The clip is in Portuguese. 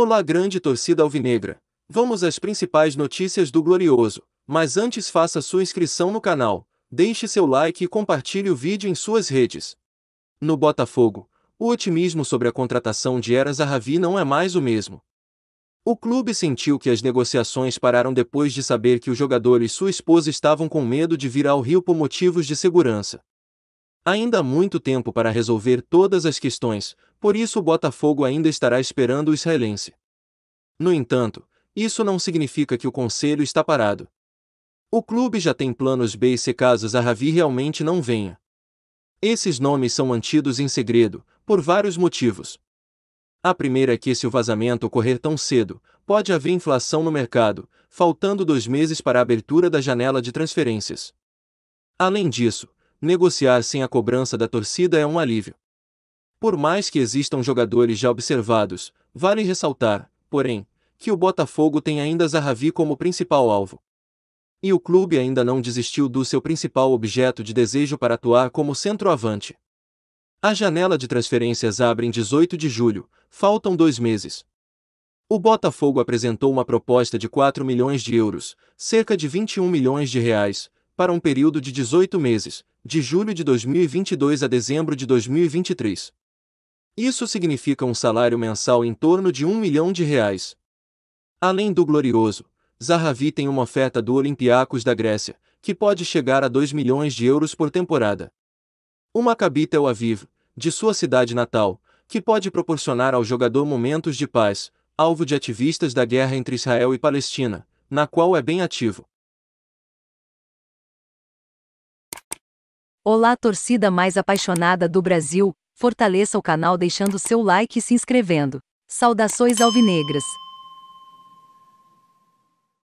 Olá, grande torcida alvinegra! Vamos às principais notícias do Glorioso, mas antes faça sua inscrição no canal, deixe seu like e compartilhe o vídeo em suas redes. No Botafogo, o otimismo sobre a contratação de Eras Ravi não é mais o mesmo. O clube sentiu que as negociações pararam depois de saber que o jogador e sua esposa estavam com medo de vir ao Rio por motivos de segurança. Ainda há muito tempo para resolver todas as questões, por isso o Botafogo ainda estará esperando o israelense. No entanto, isso não significa que o conselho está parado. O clube já tem planos B e C caso Zahavi realmente não venha. Esses nomes são mantidos em segredo, por vários motivos. A primeira é que se o vazamento ocorrer tão cedo, pode haver inflação no mercado, faltando dois meses para a abertura da janela de transferências. Além disso, negociar sem a cobrança da torcida é um alívio. Por mais que existam jogadores já observados, vale ressaltar, porém, que o Botafogo tem ainda Zarravi como principal alvo. E o clube ainda não desistiu do seu principal objeto de desejo para atuar como centroavante. A janela de transferências abre em 18 de julho, faltam dois meses. O Botafogo apresentou uma proposta de 4 milhões de euros, cerca de 21 milhões de reais, para um período de 18 meses, de julho de 2022 a dezembro de 2023. Isso significa um salário mensal em torno de um milhão de reais. Além do glorioso, Zahavi tem uma oferta do Olympiacos da Grécia, que pode chegar a 2 milhões de euros por temporada. cabita é o Aviv, de sua cidade natal, que pode proporcionar ao jogador momentos de paz, alvo de ativistas da guerra entre Israel e Palestina, na qual é bem ativo. Olá, torcida mais apaixonada do Brasil, fortaleça o canal deixando seu like e se inscrevendo. Saudações alvinegras!